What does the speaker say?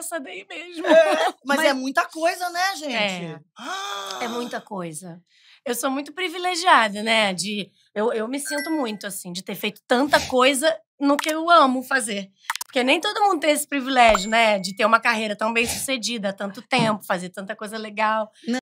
essa daí mesmo. É, mas, mas, é muita coisa, né, é. gente? É. Ah. é muita coisa. Eu sou muito privilegiada, né? De, eu, eu me sinto muito, assim, de ter feito tanta coisa no que eu amo fazer. Porque nem todo mundo tem esse privilégio, né? De ter uma carreira tão bem sucedida há tanto tempo, fazer tanta coisa legal. Né?